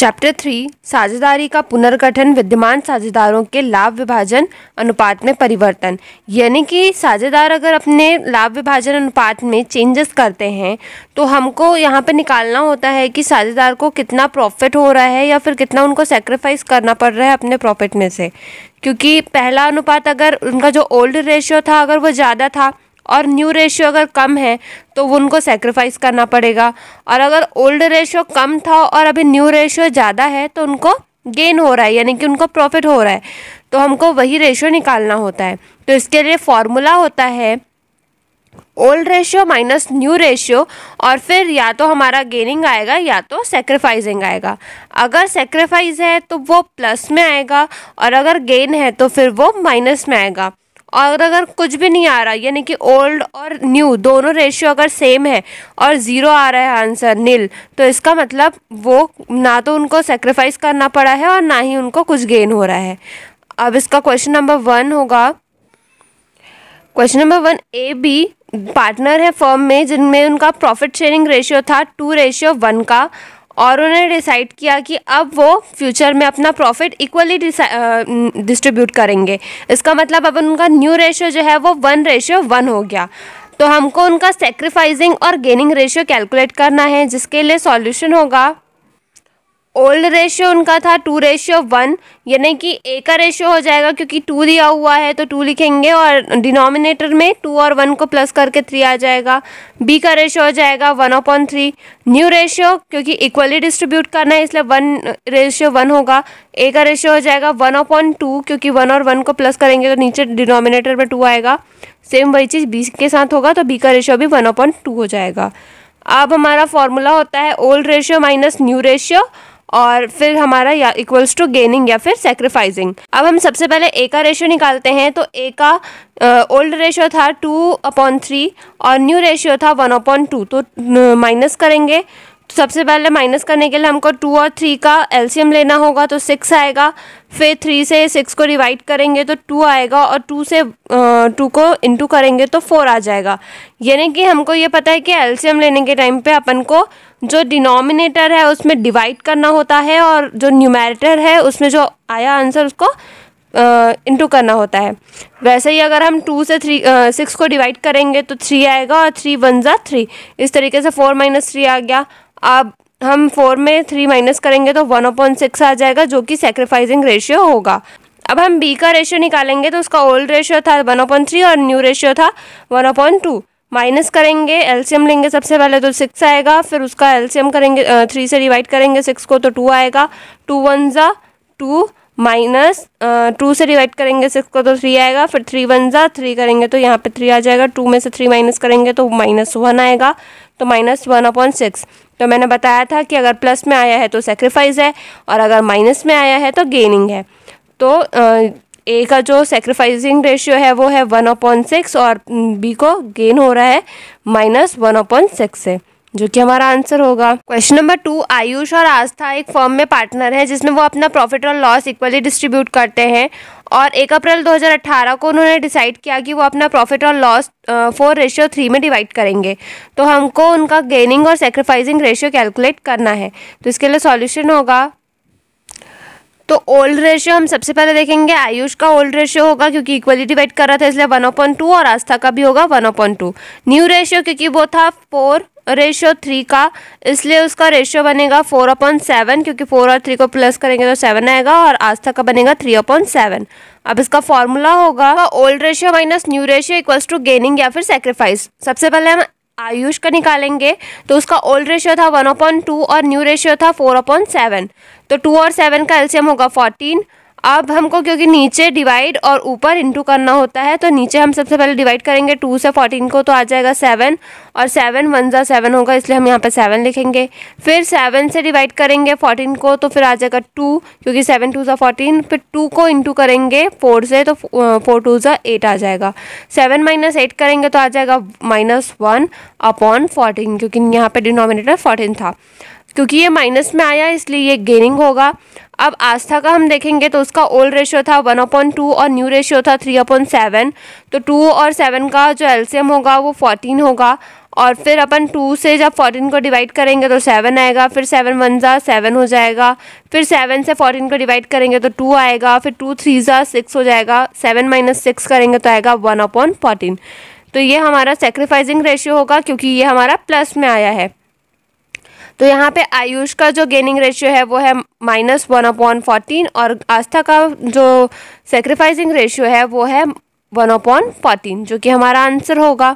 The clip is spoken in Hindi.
चैप्टर थ्री साझेदारी का पुनर्गठन विद्यमान साझेदारों के लाभ विभाजन अनुपात में परिवर्तन यानी कि साझेदार अगर अपने लाभ विभाजन अनुपात में चेंजेस करते हैं तो हमको यहाँ पर निकालना होता है कि साझेदार को कितना प्रॉफिट हो रहा है या फिर कितना उनको सेक्रीफाइस करना पड़ रहा है अपने प्रॉफिट में से क्योंकि पहला अनुपात अगर उनका जो ओल्ड रेशियो था अगर वो ज़्यादा था और न्यू रेशियो अगर कम है तो वो उनको सेक्रीफाइस करना पड़ेगा और अगर ओल्ड रेशियो कम था और अभी न्यू रेशियो ज़्यादा है तो उनको गेन हो रहा है यानी कि उनको प्रॉफिट हो रहा है तो हमको वही रेशियो निकालना होता है तो इसके लिए फॉर्मूला होता है old ratio minus new ratio और फिर या तो हमारा गेनिंग आएगा या तो सेक्रीफाइजिंग आएगा अगर सेक्रीफाइज है तो वो प्लस में आएगा और अगर गेन है तो फिर वो माइनस में आएगा और अगर कुछ भी नहीं आ रहा यानी कि ओल्ड और न्यू दोनों रेशियो अगर सेम है और ज़ीरो आ रहा है आंसर नील तो इसका मतलब वो ना तो उनको सेक्रीफाइस करना पड़ा है और ना ही उनको कुछ गेन हो रहा है अब इसका क्वेश्चन नंबर वन होगा question number one A B partner है फर्म में जिनमें उनका प्रॉफिट शेयरिंग रेशियो था टू रेशियो वन का और उन्होंने डिसाइड किया कि अब वो फ्यूचर में अपना प्रॉफिट इक्वली डिस्ट्रीब्यूट करेंगे इसका मतलब अब उनका न्यू रेशियो जो है वो वन रेशियो वन हो गया तो हमको उनका सेक्रीफाइजिंग और गेनिंग रेशियो कैलकुलेट करना है जिसके लिए सॉल्यूशन होगा ओल्ड रेशियो उनका था टू रेशियो वन यानी कि ए का रेशियो हो जाएगा क्योंकि टू दिया हुआ है तो टू लिखेंगे और डिनोमिनेटर में टू और वन को प्लस करके थ्री आ जाएगा बी का रेशियो हो जाएगा one upon three new ratio क्योंकि इक्वली डिस्ट्रीब्यूट करना है इसलिए वन रेशियो वन होगा ए का रेशियो हो जाएगा वन अपॉन टू क्योंकि वन और वन को प्लस करेंगे तो नीचे डिनोमिनेटर में टू आएगा सेम वही चीज़ बी के साथ होगा तो बी का रेशियो भी वन अपॉन टू हो जाएगा अब हमारा फॉर्मूला होता है old ratio minus new ratio और फिर हमारा या इक्वल्स टू गेनिंग या फिर सेक्रीफाइसिंग अब हम सबसे पहले ए का रेशियो निकालते हैं तो ए का ओल्ड रेशियो था टू अपॉन थ्री और न्यू रेशियो था वन अपॉन टू तो माइनस करेंगे तो सबसे पहले माइनस करने के लिए हमको टू और थ्री का एल्शियम लेना होगा तो सिक्स आएगा फिर थ्री से सिक्स को डिवाइड करेंगे तो टू आएगा और टू से टू को इंटू करेंगे तो फोर आ जाएगा यानी कि हमको ये पता है कि एल्शियम लेने के टाइम पे अपन को जो डिनोमिनेटर है उसमें डिवाइड करना होता है और जो न्यूमेरेटर है उसमें जो आया आंसर उसको इंटू करना होता है वैसे ही अगर हम टू से थ्री सिक्स को डिवाइड करेंगे तो थ्री आएगा और थ्री वन ज़ा थ्री इस तरीके से फोर माइनस थ्री आ गया अब हम फोर में थ्री माइनस करेंगे तो वन अपॉइंट सिक्स आ जाएगा जो कि सेक्रीफाइसिंग रेशियो होगा अब हम बी का रेशियो निकालेंगे तो उसका ओल्ड रेशियो था वन अपॉइंट थ्री और न्यू रेशियो था वन अपॉइंट टू माइनस करेंगे एलसीएम लेंगे सबसे पहले तो सिक्स आएगा फिर उसका एलसीएम करेंगे थ्री से डिवाइड करेंगे सिक्स को तो टू आएगा टू वन ज़ा टू माइनस टू से डिवाइड करेंगे सिक्स को तो थ्री आएगा फिर थ्री वन ज़ा थ्री करेंगे तो यहाँ पे थ्री आ जाएगा टू में से थ्री माइनस करेंगे तो माइनस वन आएगा तो माइनस वन अपॉइंट सिक्स तो मैंने बताया था कि अगर प्लस में आया है तो सेक्रीफाइस है और अगर माइनस में आया है तो गेनिंग है तो ए का जो सेक्रीफाइसिंग रेशियो है वो है वन अपॉइंट सिक्स और बी को गेन हो रहा है माइनस वन अपॉइंट सिक्स से जो कि हमारा आंसर होगा क्वेश्चन नंबर टू आयुष और आस्था एक फर्म में पार्टनर है जिसमें वो अपना प्रॉफिट और लॉस इक्वली डिस्ट्रीब्यूट करते हैं और एक अप्रैल 2018 को उन्होंने डिसाइड किया कि वो अपना प्रॉफिट और लॉस फोर रेशियो थ्री में डिवाइड करेंगे तो हमको उनका गेनिंग और सेक्रीफाइसिंग रेशियो कैलकुलेट करना है तो इसके लिए सॉल्यूशन होगा तो ओल्ड रेशियो हम सबसे पहले देखेंगे आयुष का ओल्ड रेशियो होगा क्योंकि इक्वली डिवाइड कर रहा था इसलिए वन अपॉइंट टू और आस्था का भी होगा one upon two new ratio क्योंकि वो था फोर रेशियो थ्री का इसलिए उसका रेशियो बनेगा फोर अपॉन सेवन क्योंकि फोर और थ्री को प्लस करेंगे तो सेवन आएगा और आस्था का बनेगा थ्री अपॉन सेवन अब इसका फॉर्मूला होगा old ratio minus new ratio equals to gaining या फिर सेक्रीफाइस सबसे पहले हम आयुष का निकालेंगे तो उसका ओल्ड रेशियो था वन अपॉन टू और न्यू रेशियो था फोर अपॉन सेवन तो टू और सेवन का एल्सियम होगा फोर्टीन अब हमको क्योंकि नीचे डिवाइड और ऊपर इंटू करना होता है तो नीचे हम सबसे पहले डिवाइड करेंगे टू से फोर्टीन को तो आ जाएगा सेवन और सेवन वन ज़ा सेवन होगा इसलिए हम यहाँ पर सेवन लिखेंगे फिर सेवन से डिवाइड करेंगे फोर्टीन को तो फिर आ जाएगा टू क्योंकि सेवन टू ज़ा फोर्टीन फिर टू को इंटू करेंगे फोर से तो फोर टू ज़ा एट आ जाएगा सेवन माइनस एट करेंगे तो आ जाएगा माइनस वन अपॉन फोर्टीन क्योंकि यहाँ पर डिनोमिनेटर फोर्टीन था क्योंकि ये माइनस में आया इसलिए ये गेनिंग होगा अब आस्था का हम देखेंगे तो उसका ओल्ड रेशियो था वन अपॉइंट टू और न्यू रेशियो था थ्री अपॉइंट सेवन तो टू और सेवन का जो एल्सियम होगा वो फोर्टीन होगा और फिर अपन टू से जब फोर्टीन को डिवाइड करेंगे तो सेवन आएगा फिर सेवन वन ज़ा सेवन हो जाएगा फिर सेवन से फोर्टीन को डिवाइड करेंगे तो टू आएगा फिर टू थ्री ज़ा सिक्स हो जाएगा सेवन माइनस सिक्स करेंगे तो आएगा वन अपॉन फोर्टीन तो ये हमारा सेक्रीफाइसिंग रेशियो होगा क्योंकि ये हमारा प्लस में आया है तो यहाँ पे आयुष का जो गेनिंग रेशियो है वो है माइनस वन अपॉन फोर्टीन और आस्था का जो सेक्रीफाइसिंग रेशियो है वो है वन अपॉन फोर्टीन जो कि हमारा आंसर होगा